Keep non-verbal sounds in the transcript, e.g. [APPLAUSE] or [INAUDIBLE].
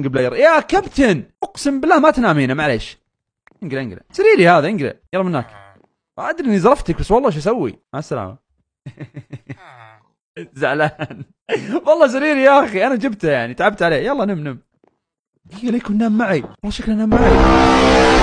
بلاير يا كابتن اقسم بالله ما تنام هنا معليش انقلع انقلع سريري هذا انقلع يلا من هناك ما ادري اني زرفتك بس والله شو اسوي مع السلامه [LAUGHS] زعلان والله سريري يا اخي انا جبته يعني تعبت عليه يلا نم نم دقيقه ليكون نام معي والله شكله نام معي